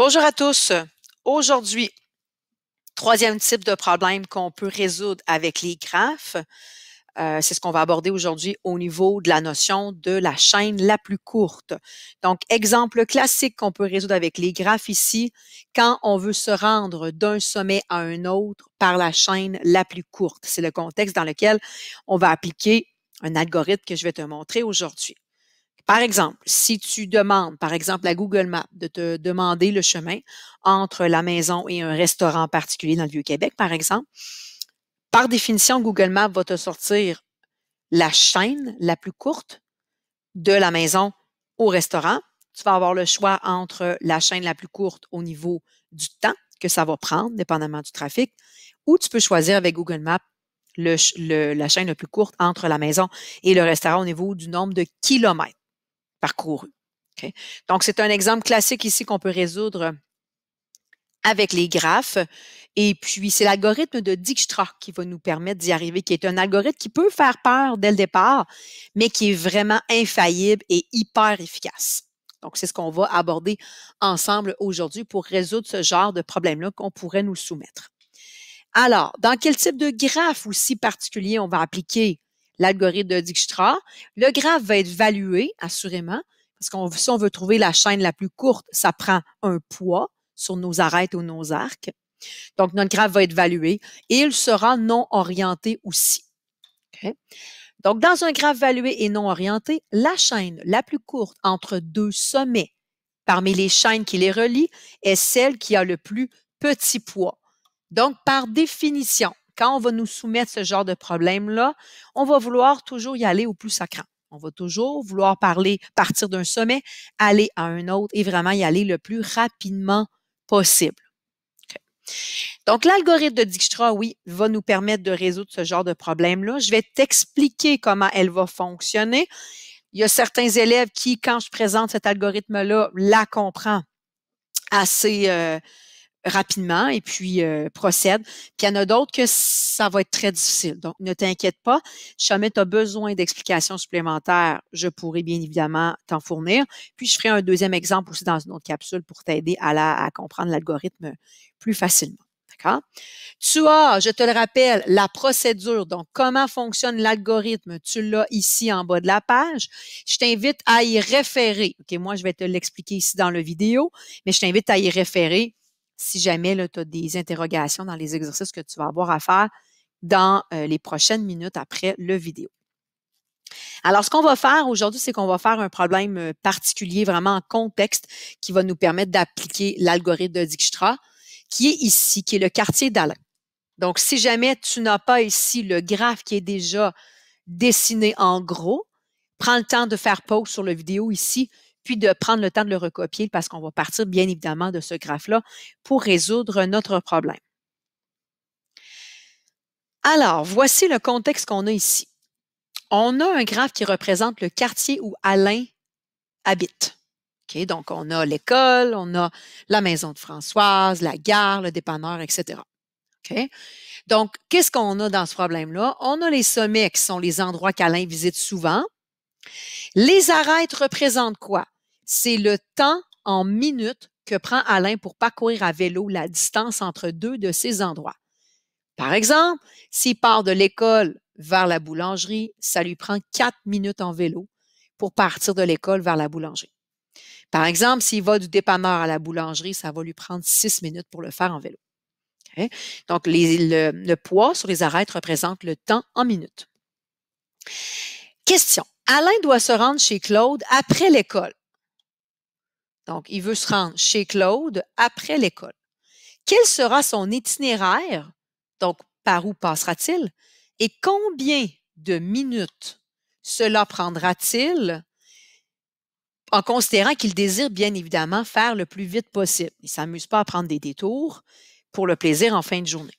Bonjour à tous. Aujourd'hui, troisième type de problème qu'on peut résoudre avec les graphes. Euh, c'est ce qu'on va aborder aujourd'hui au niveau de la notion de la chaîne la plus courte. Donc, exemple classique qu'on peut résoudre avec les graphes ici, quand on veut se rendre d'un sommet à un autre par la chaîne la plus courte. C'est le contexte dans lequel on va appliquer un algorithme que je vais te montrer aujourd'hui. Par exemple, si tu demandes, par exemple, à Google Maps de te demander le chemin entre la maison et un restaurant particulier dans le Vieux-Québec, par exemple, par définition, Google Maps va te sortir la chaîne la plus courte de la maison au restaurant. Tu vas avoir le choix entre la chaîne la plus courte au niveau du temps que ça va prendre, dépendamment du trafic, ou tu peux choisir avec Google Maps la chaîne la plus courte entre la maison et le restaurant au niveau du nombre de kilomètres parcouru. Donc, c'est un exemple classique ici qu'on peut résoudre avec les graphes. Et puis, c'est l'algorithme de Dijkstra qui va nous permettre d'y arriver, qui est un algorithme qui peut faire peur dès le départ, mais qui est vraiment infaillible et hyper efficace. Donc, c'est ce qu'on va aborder ensemble aujourd'hui pour résoudre ce genre de problème-là qu'on pourrait nous soumettre. Alors, dans quel type de graphe aussi particulier on va appliquer l'algorithme de Dijkstra. Le graphe va être valué, assurément, parce qu'on si on veut trouver la chaîne la plus courte, ça prend un poids sur nos arêtes ou nos arcs. Donc, notre graphe va être valué et il sera non orienté aussi. Donc, dans un graphe valué et non orienté, la chaîne la plus courte entre deux sommets parmi les chaînes qui les relient est celle qui a le plus petit poids. Donc, par définition, quand on va nous soumettre ce genre de problème-là, on va vouloir toujours y aller au plus sacrant. On va toujours vouloir parler, partir d'un sommet, aller à un autre et vraiment y aller le plus rapidement possible. Donc, l'algorithme de Dijkstra, oui, va nous permettre de résoudre ce genre de problème-là. Je vais t'expliquer comment elle va fonctionner. Il y a certains élèves qui, quand je présente cet algorithme-là, la comprend assez, euh, rapidement et puis euh, procède. Puis il y en a d'autres que ça va être très difficile. Donc, ne t'inquiète pas. Si jamais tu as besoin d'explications supplémentaires, je pourrai bien évidemment t'en fournir. Puis je ferai un deuxième exemple aussi dans une autre capsule pour t'aider à, la, à comprendre l'algorithme plus facilement. D'accord? Tu as, je te le rappelle, la procédure, donc comment fonctionne l'algorithme. Tu l'as ici en bas de la page. Je t'invite à y référer. OK, moi, je vais te l'expliquer ici dans la vidéo, mais je t'invite à y référer si jamais tu as des interrogations dans les exercices que tu vas avoir à faire dans euh, les prochaines minutes après le vidéo. Alors, ce qu'on va faire aujourd'hui, c'est qu'on va faire un problème euh, particulier, vraiment en contexte, qui va nous permettre d'appliquer l'algorithme de Dijkstra, qui est ici, qui est le quartier d'Alain. Donc, si jamais tu n'as pas ici le graphe qui est déjà dessiné en gros, prends le temps de faire pause sur la vidéo ici puis de prendre le temps de le recopier parce qu'on va partir bien évidemment de ce graphe-là pour résoudre notre problème. Alors, voici le contexte qu'on a ici. On a un graphe qui représente le quartier où Alain habite. donc, on a l'école, on a la maison de Françoise, la gare, le dépanneur, etc. Donc, qu'est-ce qu'on a dans ce problème-là? On a les sommets qui sont les endroits qu'Alain visite souvent. Les arêtes représentent quoi? c'est le temps en minutes que prend Alain pour parcourir à vélo la distance entre deux de ses endroits. Par exemple, s'il part de l'école vers la boulangerie, ça lui prend quatre minutes en vélo pour partir de l'école vers la boulangerie. Par exemple, s'il va du dépanneur à la boulangerie, ça va lui prendre six minutes pour le faire en vélo. Hein? Donc, les, le, le poids sur les arêtes représente le temps en minutes. Question. Alain doit se rendre chez Claude après l'école. Donc, il veut se rendre chez Claude après l'école. Quel sera son itinéraire? Donc, par où passera-t-il? Et combien de minutes cela prendra-t-il en considérant qu'il désire bien évidemment faire le plus vite possible. Il ne s'amuse pas à prendre des détours pour le plaisir en fin de journée.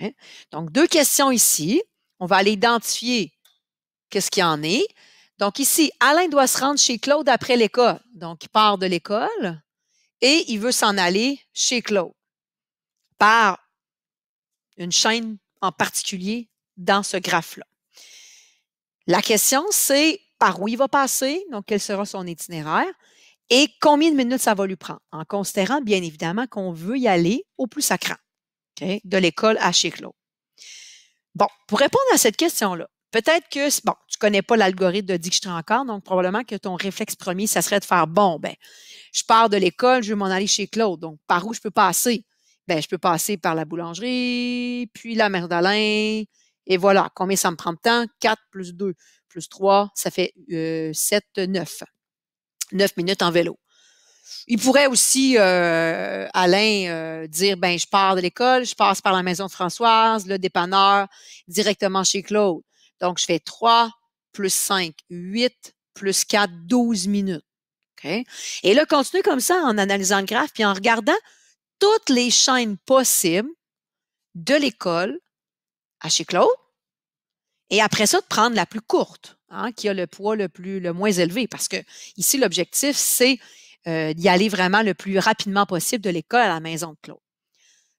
Hein? Donc, deux questions ici. On va aller identifier qu'est-ce qu'il en est. Donc ici, Alain doit se rendre chez Claude après l'école. Donc, il part de l'école et il veut s'en aller chez Claude par une chaîne en particulier dans ce graphe-là. La question, c'est par où il va passer, donc quel sera son itinéraire et combien de minutes ça va lui prendre, en considérant bien évidemment qu'on veut y aller au plus sacrant, de l'école à chez Claude. Bon, pour répondre à cette question-là, Peut-être que, bon, tu connais pas l'algorithme de Dijkstra encore, donc probablement que ton réflexe premier, ça serait de faire, bon, ben, je pars de l'école, je vais m'en aller chez Claude, donc par où je peux passer? Ben, je peux passer par la boulangerie, puis la mère d'Alain, et voilà. Combien ça me prend de temps? 4 plus 2 plus 3, ça fait 7, 9. 9 minutes en vélo. Il pourrait aussi, euh, Alain, euh, dire, ben, je pars de l'école, je passe par la maison de Françoise, le dépanneur, directement chez Claude. Donc, je fais 3 plus 5, 8 plus 4, 12 minutes. Et là, continue comme ça en analysant le graphe, puis en regardant toutes les chaînes possibles de l'école à chez Claude. Et après ça, de prendre la plus courte, hein, qui a le poids le plus le moins élevé, parce que ici, l'objectif, c'est euh, d'y aller vraiment le plus rapidement possible de l'école à la maison de Claude.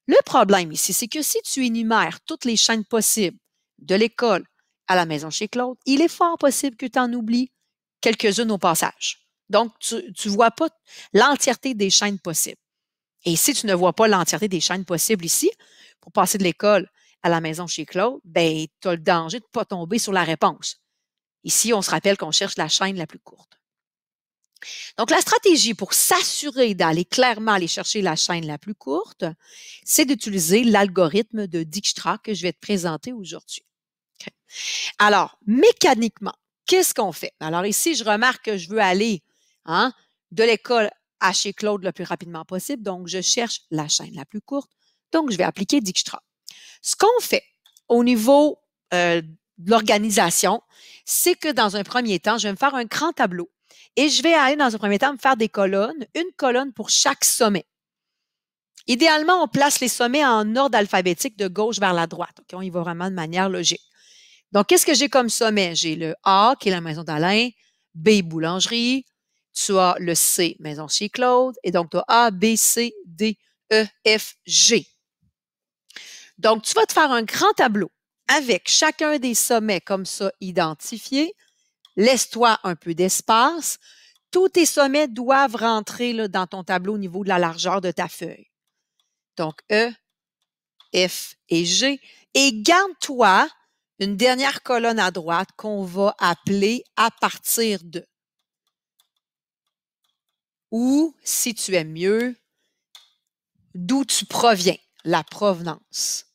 Le problème ici, c'est que si tu énumères toutes les chaînes possibles de l'école à la maison chez Claude, il est fort possible que tu en oublies quelques-unes au passage. Donc, tu ne vois pas l'entièreté des chaînes possibles. Et si tu ne vois pas l'entièreté des chaînes possibles ici, pour passer de l'école à la maison chez Claude, ben, tu as le danger de ne pas tomber sur la réponse. Ici, on se rappelle qu'on cherche la chaîne la plus courte. Donc, la stratégie pour s'assurer d'aller clairement aller chercher la chaîne la plus courte, c'est d'utiliser l'algorithme de Dijkstra que je vais te présenter aujourd'hui. Alors, mécaniquement, qu'est-ce qu'on fait? Ben, alors ici, je remarque que je veux aller hein, de l'école à chez Claude le plus rapidement possible, donc je cherche la chaîne la plus courte, donc je vais appliquer Dijkstra. Ce qu'on fait au niveau euh, de l'organisation, c'est que dans un premier temps, je vais me faire un grand tableau et je vais aller dans un premier temps me faire des colonnes, une colonne pour chaque sommet. Idéalement, on place les sommets en ordre alphabétique de gauche vers la droite. Okay? On y va vraiment de manière logique. Donc, qu'est-ce que j'ai comme sommet? J'ai le A, qui est la maison d'Alain, B, boulangerie, tu as le C, maison chez Claude, et donc tu as A, B, C, D, E, F, G. Donc, tu vas te faire un grand tableau avec chacun des sommets comme ça identifiés. Laisse-toi un peu d'espace. Tous tes sommets doivent rentrer dans ton tableau au niveau de la largeur de ta feuille. Donc, E, F et G. Et garde-toi une dernière colonne à droite qu'on va appeler à partir de. Ou, si tu aimes mieux, d'où tu proviens, la provenance.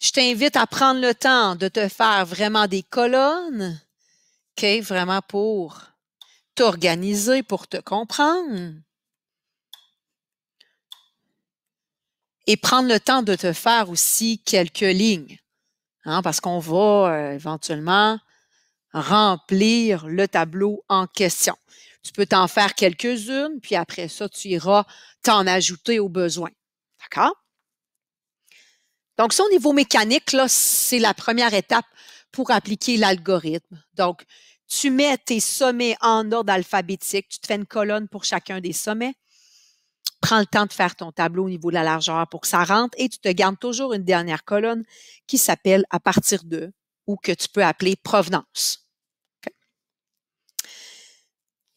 Je t'invite à prendre le temps de te faire vraiment des colonnes, vraiment pour t'organiser, pour te comprendre. et prendre le temps de te faire aussi quelques lignes, hein, parce qu'on va euh, éventuellement remplir le tableau en question. Tu peux t'en faire quelques-unes, puis après ça, tu iras t'en ajouter au besoin. D'accord? Donc, ça, au niveau mécanique, là, c'est la première étape pour appliquer l'algorithme. Donc, tu mets tes sommets en ordre alphabétique, tu te fais une colonne pour chacun des sommets prends le temps de faire ton tableau au niveau de la largeur pour que ça rentre et tu te gardes toujours une dernière colonne qui s'appelle à partir de ou que tu peux appeler provenance.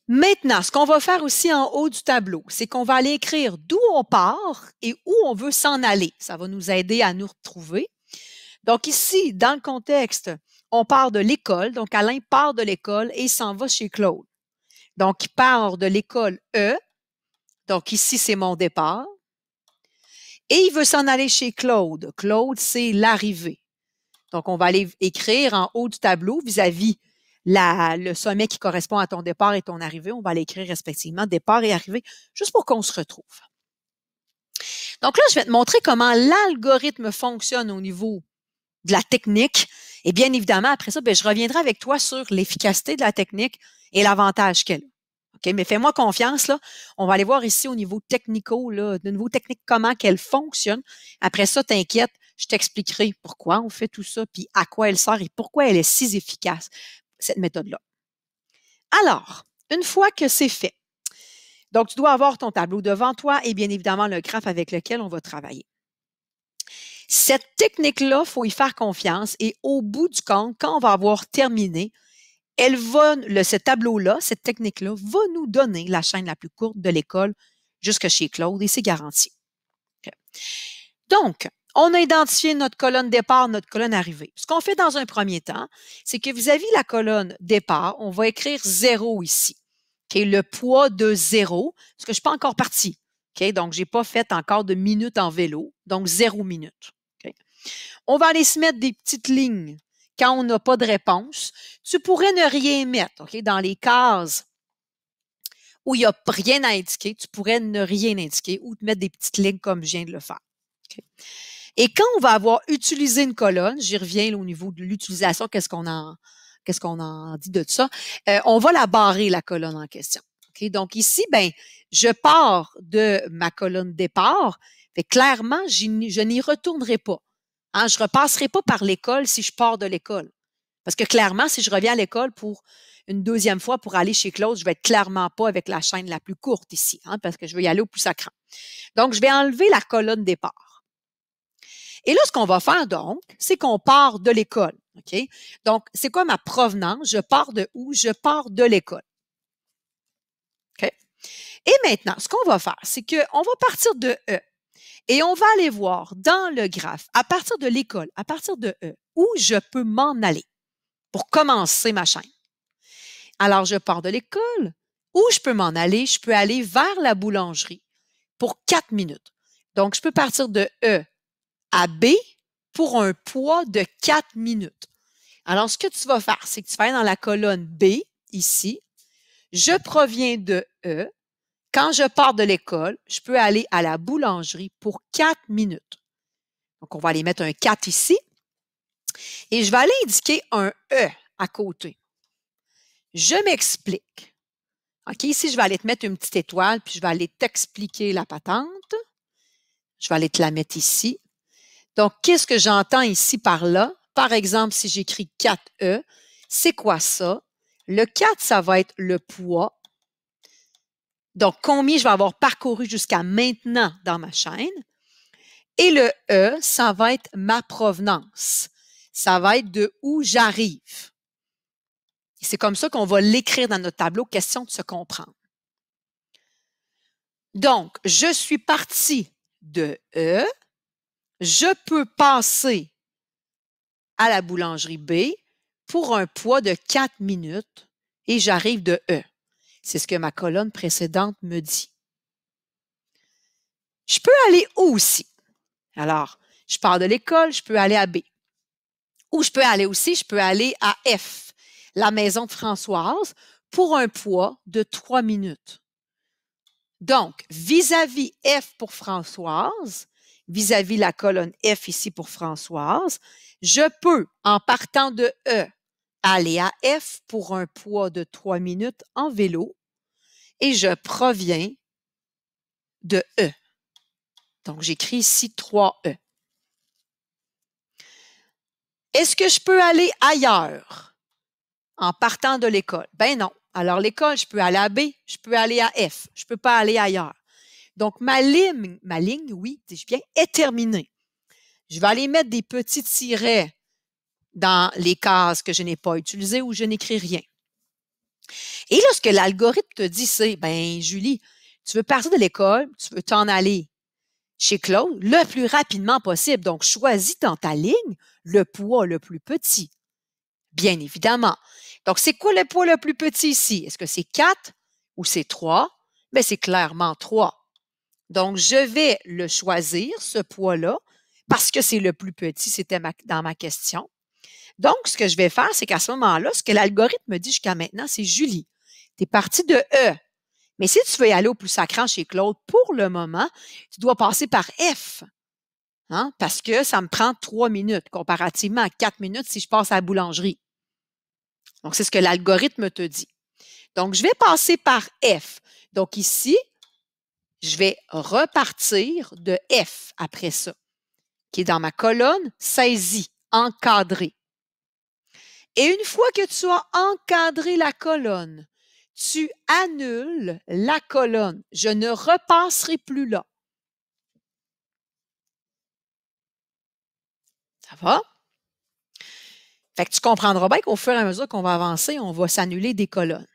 Maintenant, ce qu'on va faire aussi en haut du tableau, c'est qu'on va aller écrire d'où on part et où on veut s'en aller. Ça va nous aider à nous retrouver. Donc ici, dans le contexte, on part de l'école. Donc Alain part de l'école et s'en va chez Claude. Donc il part de l'école E donc ici, c'est mon départ. Et il veut s'en aller chez Claude. Claude, c'est l'arrivée. Donc, on va aller écrire en haut du tableau vis-à-vis le sommet qui correspond à ton départ et ton arrivée. On va l'écrire respectivement départ et arrivée, juste pour qu'on se retrouve. Donc là, je vais te montrer comment l'algorithme fonctionne au niveau de la technique. Et bien évidemment, après ça, ben, je reviendrai avec toi sur l'efficacité de la technique et l'avantage qu'elle a mais fais-moi confiance, là. On va aller voir ici au niveau technico, de niveau technique, comment qu'elle fonctionne. Après ça, t'inquiète, je t'expliquerai pourquoi on fait tout ça, puis à quoi elle sert et pourquoi elle est si efficace, cette méthode-là. Alors, une fois que c'est fait, donc tu dois avoir ton tableau devant toi et bien évidemment le graphe avec lequel on va travailler. Cette technique-là, faut y faire confiance et au bout du compte, quand on va avoir terminé, elle va, le, ce tableau-là, cette technique-là, va nous donner la chaîne la plus courte de l'école jusque chez Claude et c'est garanti. Donc, on a identifié notre colonne départ, notre colonne arrivée. Ce qu'on fait dans un premier temps, c'est que vis-à-vis la colonne départ, on va écrire zéro ici, qui est le poids de zéro, parce que je ne suis pas encore parti. donc, je n'ai pas fait encore de minutes en vélo, donc zéro minute. On va aller se mettre des petites lignes quand on n'a pas de réponse. Tu pourrais ne rien mettre, OK? Dans les cases où il n'y a rien à indiquer, tu pourrais ne rien indiquer ou te mettre des petites lignes comme je viens de le faire. Et quand on va avoir utilisé une colonne, j'y reviens au niveau de l'utilisation, qu'est-ce qu'on en, qu'est-ce qu'on en dit de ça, euh, on va la barrer, la colonne en question. Donc ici, ben, je pars de ma colonne départ, mais clairement, je n'y retournerai pas. Hein, je ne repasserai pas par l'école si je pars de l'école. Parce que clairement, si je reviens à l'école pour une deuxième fois pour aller chez Claude, je vais être clairement pas avec la chaîne la plus courte ici, hein, parce que je veux y aller au plus sacrant. Donc, je vais enlever la colonne départ. Et là, ce qu'on va faire donc, c'est qu'on part de l'école. OK? Donc, c'est quoi ma provenance? Je pars de où? Je pars de l'école. Et maintenant, ce qu'on va faire, c'est qu'on va partir de E. Et on va aller voir dans le graphe, à partir de l'école, à partir de E, où je peux m'en aller pour commencer ma chaîne. Alors, je pars de l'école. Où je peux m'en aller? Je peux aller vers la boulangerie pour quatre minutes. Donc, je peux partir de E à B pour un poids de quatre minutes. Alors, ce que tu vas faire, c'est que tu vas aller dans la colonne B, ici. Je proviens de E. Quand je pars de l'école, je peux aller à la boulangerie pour quatre minutes. Donc, on va aller mettre un 4 ici. Et je vais aller indiquer un E à côté. Je m'explique. OK, ici, je vais aller te mettre une petite étoile, puis je vais aller t'expliquer la patente. Je vais aller te la mettre ici. Donc, qu'est-ce que j'entends ici par là? Par exemple, si j'écris 4E, e, c'est quoi ça? Le 4, ça va être le poids donc, combien je vais avoir parcouru jusqu'à maintenant dans ma chaîne. Et le E, ça va être ma provenance. Ça va être de où j'arrive. C'est comme ça qu'on va l'écrire dans notre tableau, question de se comprendre. Donc, je suis parti de E. Je peux passer à la boulangerie B pour un poids de 4 minutes et j'arrive de E. C'est ce que ma colonne précédente me dit. Je peux aller où aussi? Alors, je pars de l'école, je peux aller à B. Ou je peux aller aussi, je peux aller à F, la maison de Françoise, pour un poids de trois minutes. Donc, vis-à-vis F pour Françoise, vis à -vis la colonne F ici pour Françoise, je peux, en partant de E, aller à F pour un poids de 3 minutes en vélo et je proviens de E. Donc, j'écris ici 3E. Est-ce que je peux aller ailleurs en partant de l'école? Ben non. Alors, l'école, je peux aller à B, je peux aller à F, je ne peux pas aller ailleurs. Donc, ma ligne, ma ligne, oui, je viens, est terminée. Je vais aller mettre des petits tirets dans les cases que je n'ai pas utilisées ou je n'écris rien. Et lorsque l'algorithme te dit, c'est, ben, Julie, tu veux partir de l'école, tu veux t'en aller chez Claude le plus rapidement possible. Donc, choisis dans ta ligne le poids le plus petit, bien évidemment. Donc, c'est quoi le poids le plus petit ici? Est-ce que c'est 4 ou c'est 3? Mais ben, c'est clairement 3. Donc, je vais le choisir, ce poids-là, parce que c'est le plus petit, c'était dans ma question. Donc, ce que je vais faire, c'est qu'à ce moment-là, ce que l'algorithme me dit jusqu'à maintenant, c'est Julie, tu es parti de E. Mais si tu veux aller au plus sacrant chez Claude, pour le moment, tu dois passer par F. Hein? Parce que ça me prend trois minutes, comparativement à quatre minutes si je passe à la boulangerie. Donc, c'est ce que l'algorithme te dit. Donc, je vais passer par F. Donc, ici, je vais repartir de F après ça, qui est dans ma colonne saisie, encadrée. Et une fois que tu as encadré la colonne, tu annules la colonne. Je ne repasserai plus là. Ça va? Fait que tu comprendras bien qu'au fur et à mesure qu'on va avancer, on va s'annuler des colonnes.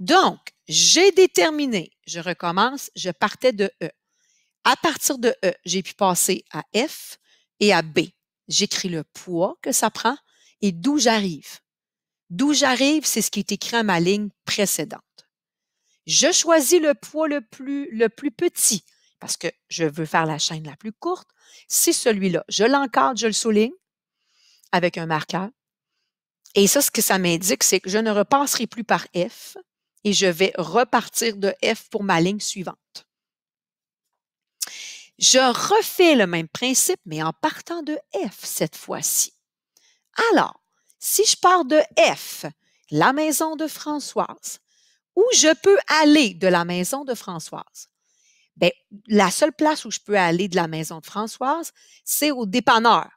Donc, j'ai déterminé, je recommence, je partais de E. À partir de E, j'ai pu passer à F et à B. J'écris le poids que ça prend et d'où j'arrive. D'où j'arrive, c'est ce qui est écrit à ma ligne précédente. Je choisis le poids le plus, le plus petit parce que je veux faire la chaîne la plus courte. C'est celui-là. Je l'encadre, je le souligne avec un marqueur. Et ça, ce que ça m'indique, c'est que je ne repasserai plus par F et je vais repartir de F pour ma ligne suivante. Je refais le même principe, mais en partant de F cette fois-ci. Alors, si je pars de F, la maison de Françoise, où je peux aller de la maison de Françoise? Bien, la seule place où je peux aller de la maison de Françoise, c'est au dépanneur.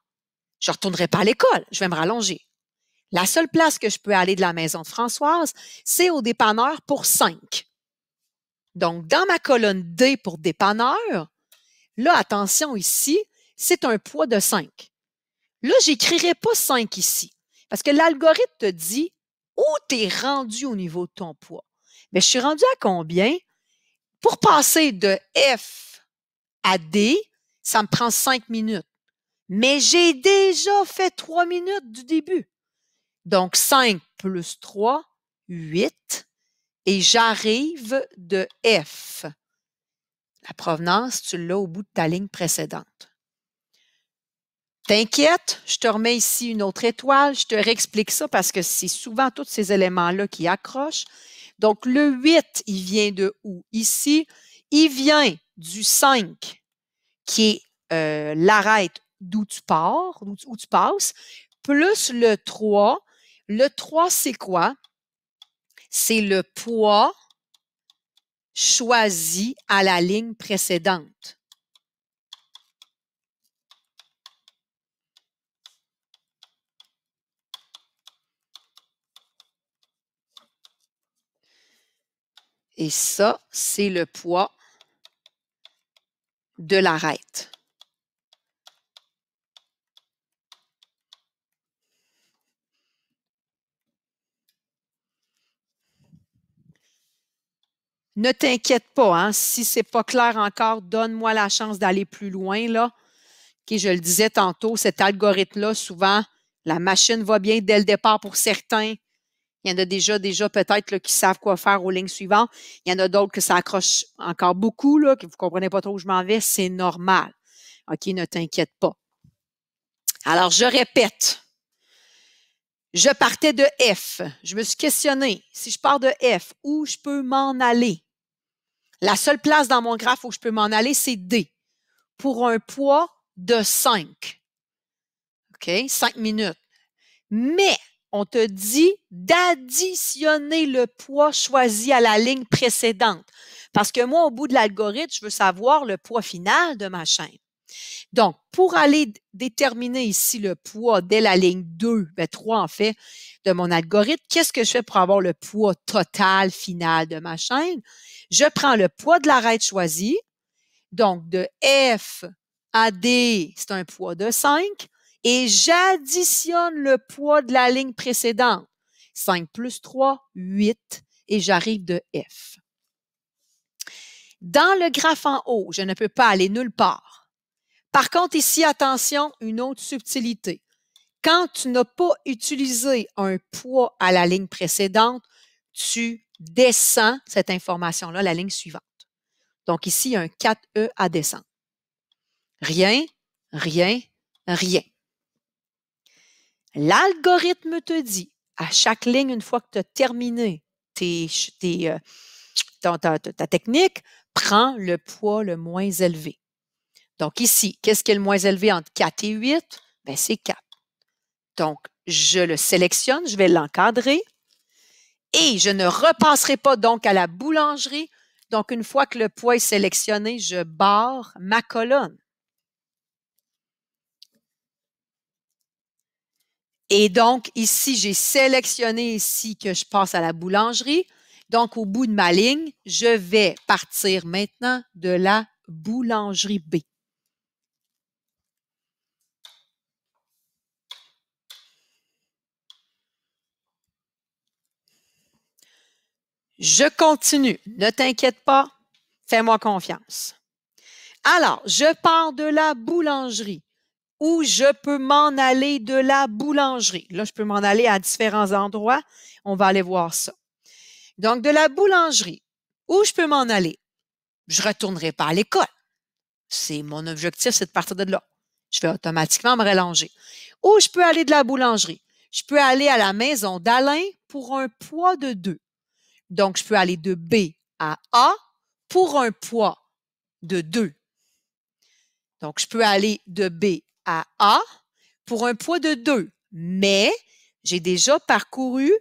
Je ne retournerai pas à l'école, je vais me rallonger. La seule place que je peux aller de la maison de Françoise, c'est au dépanneur pour 5. Donc, dans ma colonne D pour dépanneur, là, attention ici, c'est un poids de 5. Là, je n'écrirai pas 5 ici parce que l'algorithme te dit où tu es rendu au niveau de ton poids. Mais je suis rendu à combien? Pour passer de F à D, ça me prend 5 minutes. Mais j'ai déjà fait 3 minutes du début. Donc 5 plus 3, 8. Et j'arrive de F. La provenance, tu l'as au bout de ta ligne précédente. T'inquiète, je te remets ici une autre étoile, je te réexplique ça parce que c'est souvent tous ces éléments-là qui accrochent. Donc, le 8, il vient de où? Ici, il vient du 5, qui est euh, l'arête d'où tu pars, où tu passes, plus le 3. Le 3, c'est quoi? C'est le poids choisi à la ligne précédente. Et ça, c'est le poids de l'arête. Ne t'inquiète pas, hein, si ce n'est pas clair encore, donne-moi la chance d'aller plus loin. Là. je le disais tantôt, cet algorithme-là, souvent, la machine va bien dès le départ pour certains, il y en a déjà, déjà peut-être qui savent quoi faire aux lignes suivantes. Il y en a d'autres que ça accroche encore beaucoup, là, que vous ne comprenez pas trop où je m'en vais. C'est normal. OK, ne t'inquiète pas. Alors, je répète. Je partais de F. Je me suis questionné Si je pars de F, où je peux m'en aller? La seule place dans mon graphe où je peux m'en aller, c'est D. Pour un poids de 5. OK? 5 minutes. Mais on te dit d'additionner le poids choisi à la ligne précédente. Parce que moi, au bout de l'algorithme, je veux savoir le poids final de ma chaîne. Donc, pour aller déterminer ici le poids dès la ligne 2, 3 ben, en fait, de mon algorithme, qu'est-ce que je fais pour avoir le poids total final de ma chaîne? Je prends le poids de l'arête choisie, donc de F à D, c'est un poids de 5 et j'additionne le poids de la ligne précédente. 5 plus 3, 8, et j'arrive de F. Dans le graphe en haut, je ne peux pas aller nulle part. Par contre, ici, attention, une autre subtilité. Quand tu n'as pas utilisé un poids à la ligne précédente, tu descends cette information-là, la ligne suivante. Donc ici, il y a un 4E e à descendre. Rien, rien, rien. L'algorithme te dit, à chaque ligne, une fois que tu as terminé euh, ta, technique, prends le poids le moins élevé. Donc ici, qu'est-ce qui est le moins élevé entre 4 et 8? Ben, c'est 4. Donc, je le sélectionne, je vais l'encadrer et je ne repasserai pas donc à la boulangerie. Donc, une fois que le poids est sélectionné, je barre ma colonne. Et donc, ici, j'ai sélectionné ici que je passe à la boulangerie. Donc, au bout de ma ligne, je vais partir maintenant de la boulangerie B. Je continue. Ne t'inquiète pas. Fais-moi confiance. Alors, je pars de la boulangerie ou je peux m'en aller de la boulangerie. Là, je peux m'en aller à différents endroits. On va aller voir ça. Donc, de la boulangerie, où je peux m'en aller? Je retournerai pas à l'école. C'est mon objectif, c'est de partir de là. Je vais automatiquement me rallonger. Où je peux aller de la boulangerie. Je peux aller à la maison d'Alain pour un poids de 2. Donc, je peux aller de B à A pour un poids de 2. Donc, je peux aller de B à A pour un poids de 2, mais j'ai déjà parcouru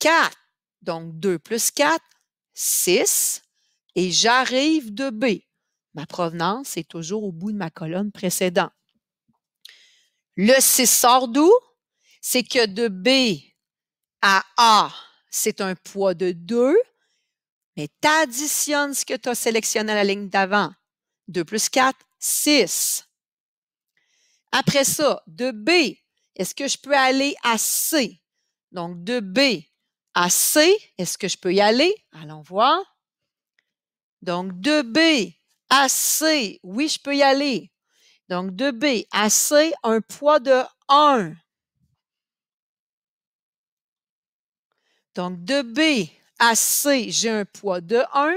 4. Donc 2 plus 4, 6, et j'arrive de B. Ma provenance est toujours au bout de ma colonne précédente. Le 6 sort d'où? C'est que de B à A, c'est un poids de 2, mais tu additionnes ce que tu as sélectionné à la ligne d'avant. 2 plus 4, 6. Après ça, de B, est-ce que je peux aller à C? Donc, de B à C, est-ce que je peux y aller? Allons voir. Donc, de B à C, oui, je peux y aller. Donc, de B à C, un poids de 1. Donc, de B à C, j'ai un poids de 1,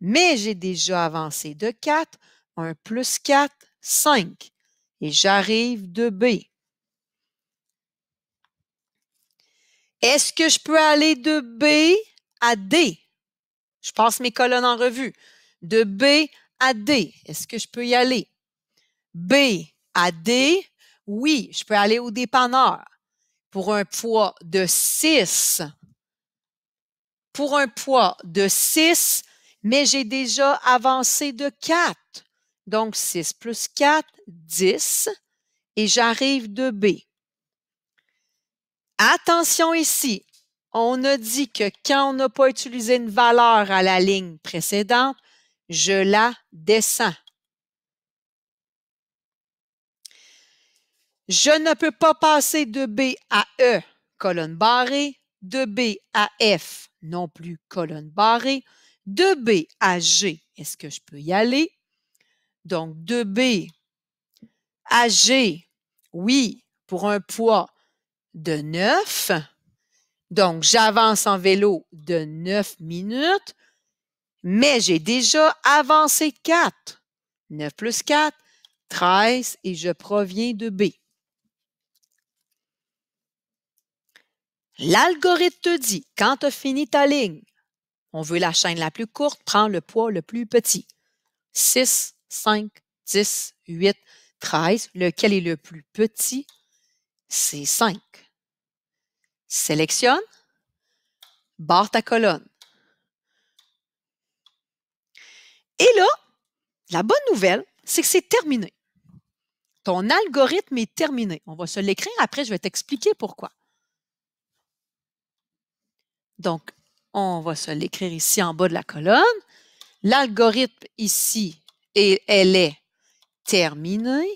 mais j'ai déjà avancé de 4. 1 plus 4, 5 et j'arrive de B. Est-ce que je peux aller de B à D? Je passe mes colonnes en revue. De B à D, est-ce que je peux y aller? B à D, oui, je peux aller au dépanneur pour un poids de 6. Pour un poids de 6, mais j'ai déjà avancé de 4. Donc 6 plus 4, 10. Et j'arrive de B. Attention ici, on a dit que quand on n'a pas utilisé une valeur à la ligne précédente, je la descends. Je ne peux pas passer de B à E, colonne barrée, de B à F, non plus colonne barrée, de B à G. Est-ce que je peux y aller? Donc de b à G, oui, pour un poids de 9. Donc j'avance en vélo de 9 minutes, mais j'ai déjà avancé 4. 9 plus 4, 13 et je proviens de B. L'algorithme te dit, quand tu as fini ta ligne, on veut la chaîne la plus courte, prends le poids le plus petit. 6 5, 10, 8, 13. Lequel est le plus petit? C'est 5. Sélectionne. Barre ta colonne. Et là, la bonne nouvelle, c'est que c'est terminé. Ton algorithme est terminé. On va se l'écrire après, je vais t'expliquer pourquoi. Donc, on va se l'écrire ici en bas de la colonne. L'algorithme ici et elle est terminée.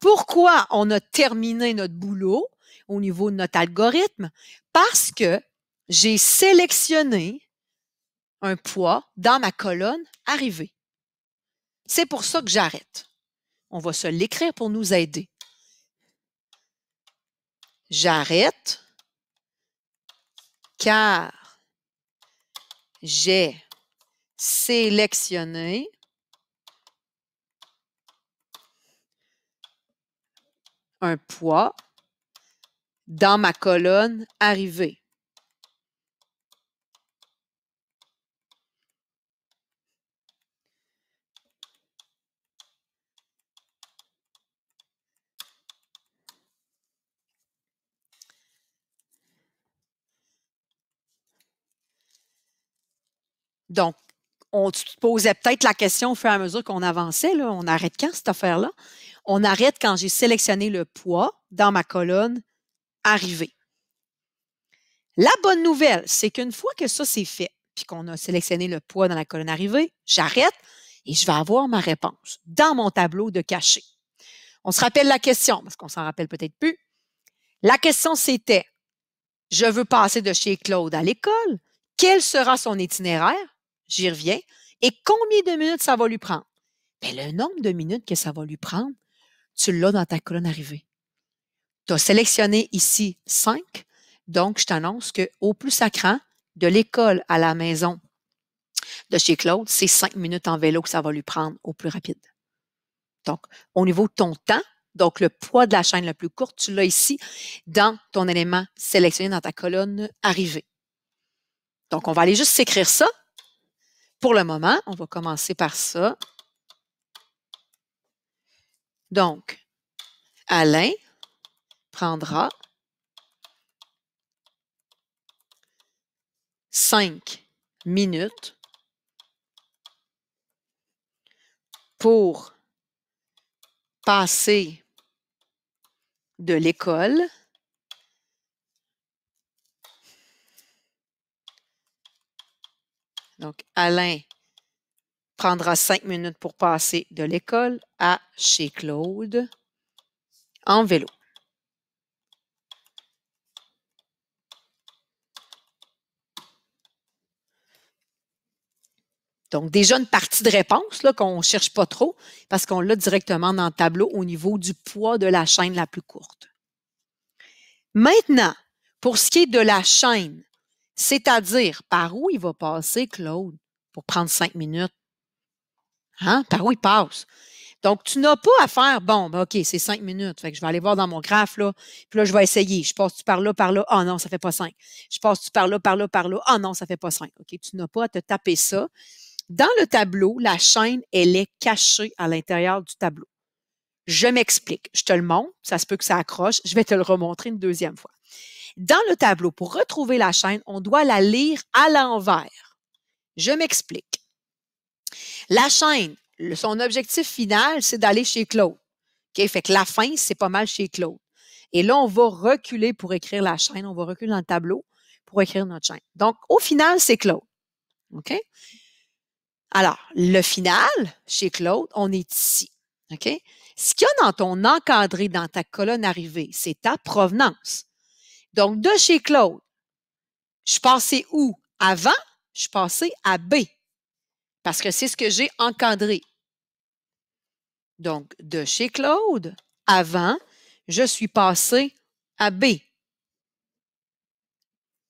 Pourquoi on a terminé notre boulot au niveau de notre algorithme? Parce que j'ai sélectionné un poids dans ma colonne arrivée. C'est pour ça que j'arrête. On va se l'écrire pour nous aider. J'arrête car j'ai sélectionner. un poids dans ma colonne arrivée. Donc, on se posait peut-être la question au fur et à mesure qu'on avançait. Là, on arrête quand cette affaire-là? On arrête quand j'ai sélectionné le poids dans ma colonne Arrivée ». La bonne nouvelle, c'est qu'une fois que ça c'est fait, puis qu'on a sélectionné le poids dans la colonne arrivée, j'arrête et je vais avoir ma réponse dans mon tableau de cachet. On se rappelle la question, parce qu'on s'en rappelle peut-être plus. La question c'était, je veux passer de chez Claude à l'école. Quel sera son itinéraire? j'y reviens, et combien de minutes ça va lui prendre? Bien, le nombre de minutes que ça va lui prendre, tu l'as dans ta colonne arrivée. Tu as sélectionné ici 5, donc je t'annonce qu'au plus sacrant, de l'école à la maison de chez Claude, c'est cinq minutes en vélo que ça va lui prendre au plus rapide. Donc, au niveau de ton temps, donc le poids de la chaîne le plus courte, tu l'as ici dans ton élément sélectionné dans ta colonne arrivée. Donc, on va aller juste s'écrire ça pour le moment, on va commencer par ça. Donc, Alain prendra cinq minutes pour passer de l'école Donc, Alain prendra cinq minutes pour passer de l'école à chez Claude en vélo. Donc, déjà une partie de réponse qu'on ne cherche pas trop parce qu'on l'a directement dans le tableau au niveau du poids de la chaîne la plus courte. Maintenant, pour ce qui est de la chaîne c'est-à-dire, par où il va passer, Claude, pour prendre cinq minutes? Hein? Par où il passe? Donc, tu n'as pas à faire, bon, ben OK, c'est cinq minutes. Fait que je vais aller voir dans mon graphe, là. Puis là, je vais essayer. Je passe-tu par là, par là? oh, non, ça fait pas cinq. Je passe-tu par là, par là, par là? oh, non, ça fait pas cinq. OK, tu n'as pas à te taper ça. Dans le tableau, la chaîne, elle est cachée à l'intérieur du tableau. Je m'explique. Je te le montre. Ça se peut que ça accroche. Je vais te le remontrer une deuxième fois. Dans le tableau, pour retrouver la chaîne, on doit la lire à l'envers. Je m'explique. La chaîne, son objectif final, c'est d'aller chez Claude. OK? Fait que la fin, c'est pas mal chez Claude. Et là, on va reculer pour écrire la chaîne. On va reculer dans le tableau pour écrire notre chaîne. Donc, au final, c'est Claude. OK? Alors, le final, chez Claude, on est ici. OK? Ce qu'il y a dans ton encadré, dans ta colonne arrivée, c'est ta provenance. Donc, de chez Claude, je passais où? Avant, je passais à B, parce que c'est ce que j'ai encadré. Donc, de chez Claude, avant, je suis passé à B.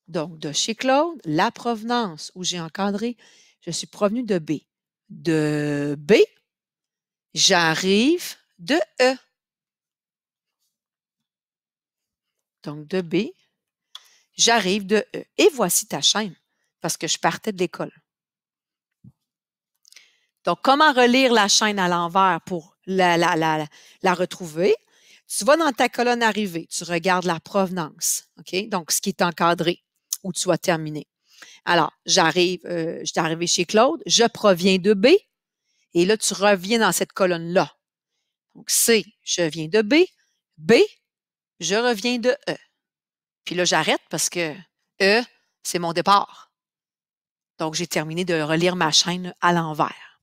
Donc, de chez Claude, la provenance où j'ai encadré, je suis provenu de B. De B, j'arrive de E. Donc, de B, j'arrive de E. Et voici ta chaîne, parce que je partais de l'école. Donc, comment relire la chaîne à l'envers pour la, retrouver? Tu vas dans ta colonne arrivée, tu regardes la provenance, OK? Donc, ce qui est encadré, où tu as terminé. Alors, j'arrive, euh, je suis arrivé chez Claude, je proviens de B, et là, tu reviens dans cette colonne-là. Donc, C, je viens de B. B, je reviens de E. Puis là, j'arrête parce que E, c'est mon départ. Donc, j'ai terminé de relire ma chaîne à l'envers.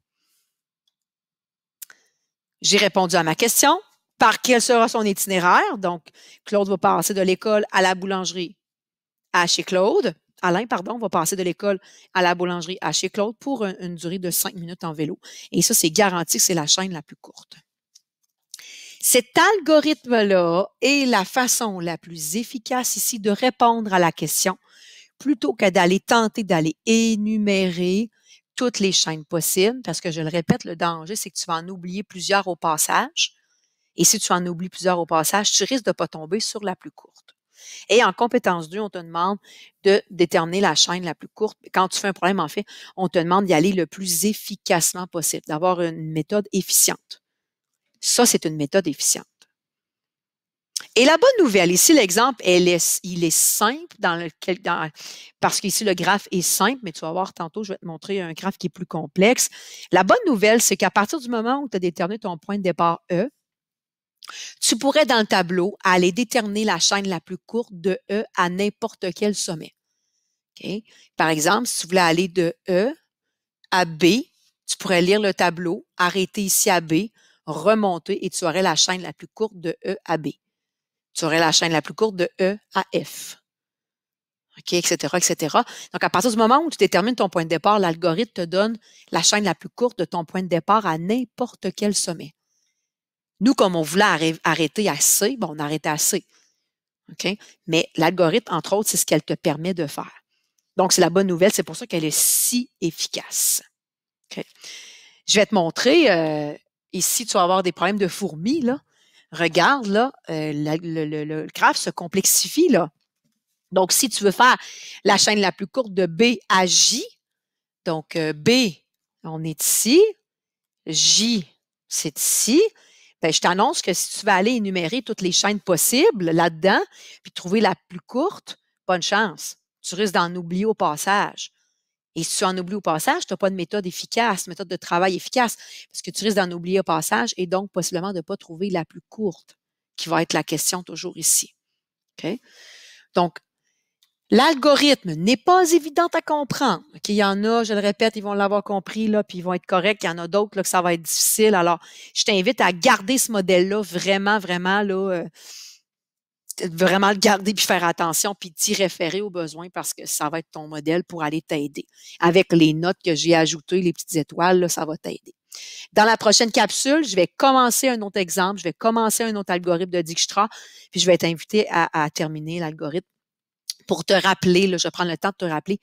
J'ai répondu à ma question. Par quel sera son itinéraire? Donc, Claude va passer de l'école à la boulangerie à chez Claude. Alain, pardon, va passer de l'école à la boulangerie à chez Claude pour une, durée de cinq minutes en vélo. Et ça, c'est garanti que c'est la chaîne la plus courte. Cet algorithme-là est la façon la plus efficace ici de répondre à la question plutôt que d'aller tenter d'aller énumérer toutes les chaînes possibles, parce que je le répète, le danger, c'est que tu vas en oublier plusieurs au passage. Et si tu en oublies plusieurs au passage, tu risques de ne pas tomber sur la plus courte. Et en compétence 2, on te demande de déterminer la chaîne la plus courte. Quand tu fais un problème, en fait, on te demande d'y aller le plus efficacement possible, d'avoir une méthode efficiente. Ça, c'est une méthode efficiente. Et la bonne nouvelle, ici, l'exemple, il est simple dans parce qu'ici, le graphe est simple, mais tu vas voir tantôt, je vais te montrer un graphe qui est plus complexe. La bonne nouvelle, c'est qu'à partir du moment où tu as déterminé ton point de départ E, tu pourrais, dans le tableau, aller déterminer la chaîne la plus courte de E à n'importe quel sommet. Par exemple, si tu voulais aller de E à B, tu pourrais lire le tableau, arrêter ici à B, remonter et tu aurais la chaîne la plus courte de E à B. Tu aurais la chaîne la plus courte de E à F. OK, etc., etc. Donc, à partir du moment où tu détermines ton point de départ, l'algorithme te donne la chaîne la plus courte de ton point de départ à n'importe quel sommet. Nous, comme on voulait arrêter à C, bon, on arrêtait à C. OK? Mais l'algorithme, entre autres, c'est ce qu'elle te permet de faire. Donc, c'est la bonne nouvelle, c'est pour ça qu'elle est si efficace. OK. Je vais te montrer euh, et si tu vas avoir des problèmes de fourmis, regarde, euh, le, craft graphe se complexifie, là. Donc, si tu veux faire la chaîne la plus courte de B à J, donc euh, B, on est ici, J, c'est ici. Ben, je t'annonce que si tu vas aller énumérer toutes les chaînes possibles là-dedans, puis trouver la plus courte, bonne chance. Tu risques d'en oublier au passage. Et si tu en oublies au passage, tu n'as pas de méthode efficace, méthode de travail efficace, parce que tu risques d'en oublier au passage et donc possiblement de ne pas trouver la plus courte, qui va être la question toujours ici. Donc, l'algorithme n'est pas évident à comprendre. Qu'il Il y en a, je le répète, ils vont l'avoir compris, là, puis ils vont être corrects. Il y en a d'autres que ça va être difficile. Alors, je t'invite à garder ce modèle-là vraiment, vraiment là, euh, vraiment le garder puis faire attention puis t'y référer aux besoins parce que ça va être ton modèle pour aller t'aider. Avec les notes que j'ai ajoutées, les petites étoiles, là, ça va t'aider. Dans la prochaine capsule, je vais commencer un autre exemple, je vais commencer un autre algorithme de Dijkstra, puis je vais t'inviter à, à terminer l'algorithme pour te rappeler, là, je vais prendre le temps de te rappeler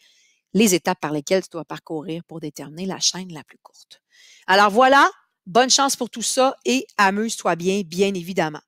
les étapes par lesquelles tu dois parcourir pour déterminer la chaîne la plus courte. Alors voilà, bonne chance pour tout ça et amuse-toi bien, bien évidemment.